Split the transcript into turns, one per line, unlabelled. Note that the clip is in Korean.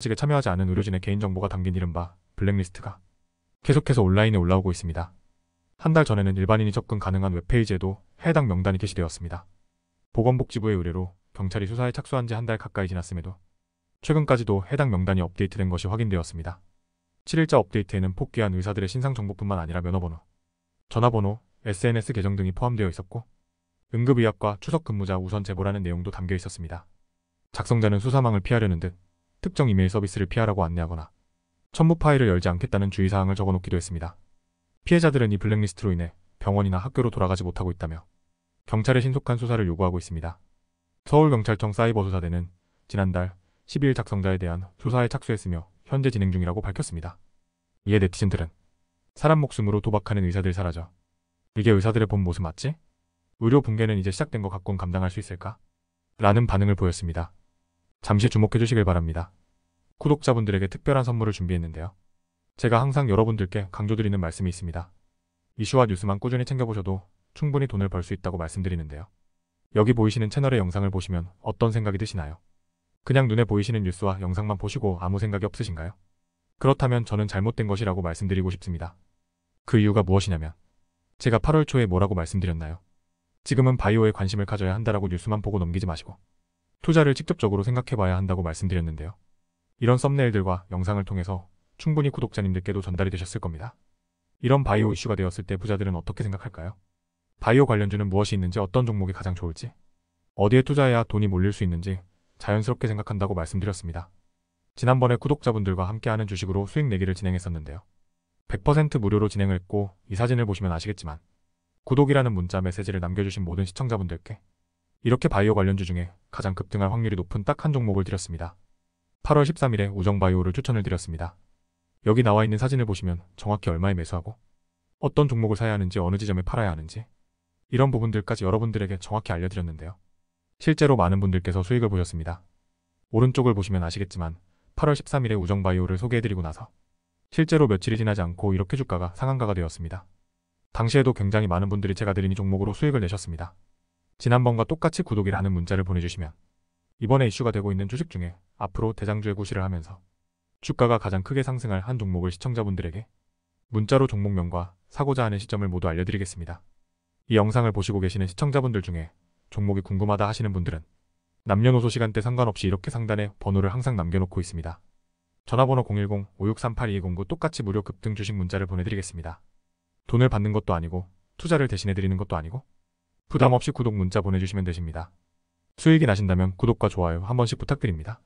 측에 참여하지 않은 의료진의 개인정보가 담긴 이른바 블랙리스트가 계속해서 온라인에 올라오고 있습니다. 한 달 전에는 일반인이 접근 가능한 웹페이지에도 해당 명단이 게시되었습니다. 보건복지부의 의뢰로 경찰이 수사에 착수한 지 한 달 가까이 지났음에도 최근까지도 해당 명단이 업데이트된 것이 확인되었습니다. 7일자 업데이트에는 폭기한 의사들의 신상 정보뿐만 아니라 면허번호, 전화번호, SNS 계정 등이 포함되어 있었고 응급의학과 추석 근무자 우선 제보라는 내용도 담겨 있었습니다. 작성자는 수사망을 피하려는 듯 특정 이메일 서비스를 피하라고 안내하거나 첨부 파일을 열지 않겠다는 주의사항을 적어놓기도 했습니다. 피해자들은 이 블랙리스트로 인해 병원이나 학교로 돌아가지 못하고 있다며 경찰에 신속한 수사를 요구하고 있습니다. 서울경찰청 사이버수사대는 지난달 12일 작성자에 대한 수사에 착수했으며 현재 진행 중이라고 밝혔습니다. 이에 네티즌들은 사람 목숨으로 도박하는 의사들 사라져. 이게 의사들의 본 모습 맞지? 의료 붕괴는 이제 시작된 것 같군 감당할 수 있을까? 라는 반응을 보였습니다. 잠시 주목해 주시길 바랍니다. 구독자분들에게 특별한 선물을 준비했는데요. 제가 항상 여러분들께 강조드리는 말씀이 있습니다. 이슈와 뉴스만 꾸준히 챙겨보셔도 충분히 돈을 벌 수 있다고 말씀드리는데요. 여기 보이시는 채널의 영상을 보시면 어떤 생각이 드시나요? 그냥 눈에 보이시는 뉴스와 영상만 보시고 아무 생각이 없으신가요? 그렇다면 저는 잘못된 것이라고 말씀드리고 싶습니다. 그 이유가 무엇이냐면 제가 8월 초에 뭐라고 말씀드렸나요? 지금은 바이오에 관심을 가져야 한다라고 뉴스만 보고 넘기지 마시고 투자를 직접적으로 생각해봐야 한다고 말씀드렸는데요. 이런 썸네일들과 영상을 통해서 충분히 구독자님들께도 전달이 되셨을 겁니다. 이런 바이오 이슈가 되었을 때 부자들은 어떻게 생각할까요? 바이오 관련주는 무엇이 있는지 어떤 종목이 가장 좋을지 어디에 투자해야 돈이 몰릴 수 있는지 자연스럽게 생각한다고 말씀드렸습니다. 지난번에 구독자분들과 함께하는 주식으로 수익 내기를 진행했었는데요. 100% 무료로 진행을 했고 이 사진을 보시면 아시겠지만 구독이라는 문자 메시지를 남겨주신 모든 시청자분들께 이렇게 바이오 관련주 중에 가장 급등할 확률이 높은 딱 한 종목을 드렸습니다. 8월 13일에 우정바이오를 추천을 드렸습니다. 여기 나와 있는 사진을 보시면 정확히 얼마에 매수하고 어떤 종목을 사야 하는지 어느 지점에 팔아야 하는지 이런 부분들까지 여러분들에게 정확히 알려드렸는데요. 실제로 많은 분들께서 수익을 보셨습니다. 오른쪽을 보시면 아시겠지만 8월 13일에 우정바이오를 소개해드리고 나서 실제로 며칠이 지나지 않고 이렇게 주가가 상한가가 되었습니다. 당시에도 굉장히 많은 분들이 제가 드린 이 종목으로 수익을 내셨습니다. 지난번과 똑같이 구독이라 는 문자를 보내주시면 이번에 이슈가 되고 있는 주식 중에 앞으로 대장주의 고시를 하면서 주가가 가장 크게 상승할 한 종목을 시청자분들에게 문자로 종목명과 사고자 하는 시점을 모두 알려드리겠습니다. 이 영상을 보시고 계시는 시청자분들 중에 종목이 궁금하다 하시는 분들은 남녀노소 시간대 상관없이 이렇게 상단에 번호를 항상 남겨놓고 있습니다. 전화번호 010-5638-2209 똑같이 무료 급등 주식 문자를 보내드리겠습니다. 돈을 받는 것도 아니고 투자를 대신해드리는 것도 아니고 부담 없이 구독 문자 보내주시면 되십니다. 수익이 나신다면 구독과 좋아요 한 번씩 부탁드립니다.